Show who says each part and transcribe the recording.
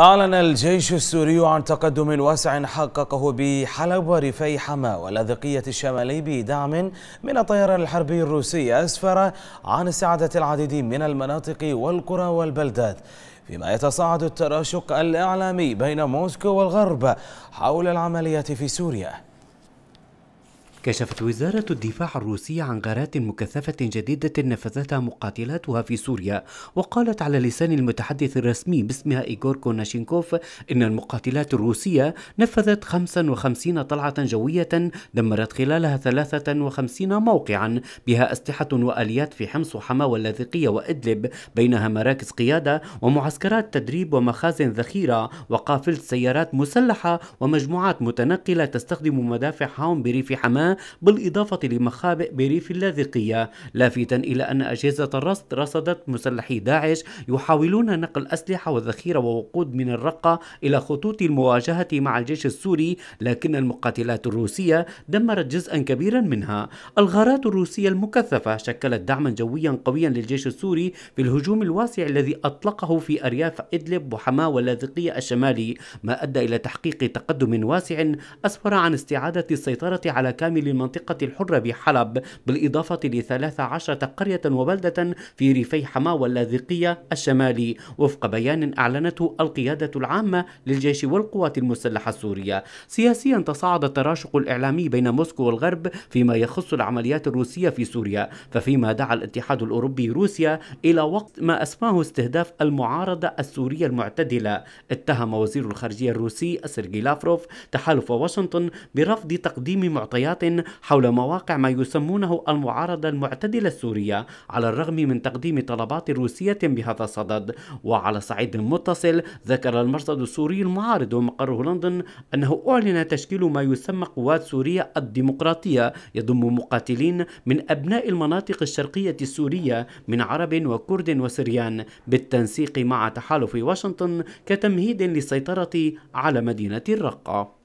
Speaker 1: أعلن الجيش السوري عن تقدم واسع حققه بحلب وريفي حما واللاذقية الشمالي بدعم من الطيران الحربي الروسي أسفر عن استعادة العديد من المناطق والقرى والبلدات فيما يتصاعد التراشق الإعلامي بين موسكو والغرب حول العمليات في سوريا
Speaker 2: كشفت وزارة الدفاع الروسية عن غارات مكثفة جديدة نفذتها مقاتلاتها في سوريا وقالت على لسان المتحدث الرسمي باسمها إيغور كوناشينكوف إن المقاتلات الروسية نفذت 55 طلعة جوية دمرت خلالها 53 موقعا بها أسلحة وآليات في حمص وحما واللاذقية وإدلب بينها مراكز قيادة ومعسكرات تدريب ومخازن ذخيرة وقافلة سيارات مسلحة ومجموعات متنقلة تستخدم مدافع هاون بريف حماه بالإضافة لمخابئ بريف اللاذقية لافتا إلى أن أجهزة الرصد رصدت مسلحي داعش يحاولون نقل أسلحة وذخيرة ووقود من الرقة إلى خطوط المواجهة مع الجيش السوري لكن المقاتلات الروسية دمرت جزءا كبيرا منها الغارات الروسية المكثفة شكلت دعما جويا قويا للجيش السوري في الهجوم الواسع الذي أطلقه في أرياف إدلب وحماة واللاذقية الشمالي ما أدى إلى تحقيق تقدم واسع أسفر عن استعادة السيطرة على كامل للمنطقة الحرة بحلب بالإضافة لثلاث عشرة قرية وبلدة في ريفي حما واللاذقية الشمالي وفق بيان أعلنته القيادة العامة للجيش والقوات المسلحة السورية سياسيا تصاعد التراشق الإعلامي بين موسكو والغرب فيما يخص العمليات الروسية في سوريا ففيما دعا الاتحاد الأوروبي روسيا إلى وقت ما أسماه استهداف المعارضة السورية المعتدلة اتهم وزير الخارجية الروسي سيرجي لافروف تحالف واشنطن برفض تقديم معطيات حول مواقع ما يسمونه المعارضة المعتدلة السورية على الرغم من تقديم طلبات روسية بهذا الصدد وعلى صعيد متصل ذكر المرصد السوري المعارض ومقره لندن أنه أعلن تشكيل ما يسمى قوات سوريا الديمقراطية يضم مقاتلين من أبناء المناطق الشرقية السورية من عرب وكرد وسريان بالتنسيق مع تحالف واشنطن كتمهيد للسيطرة على مدينة الرقة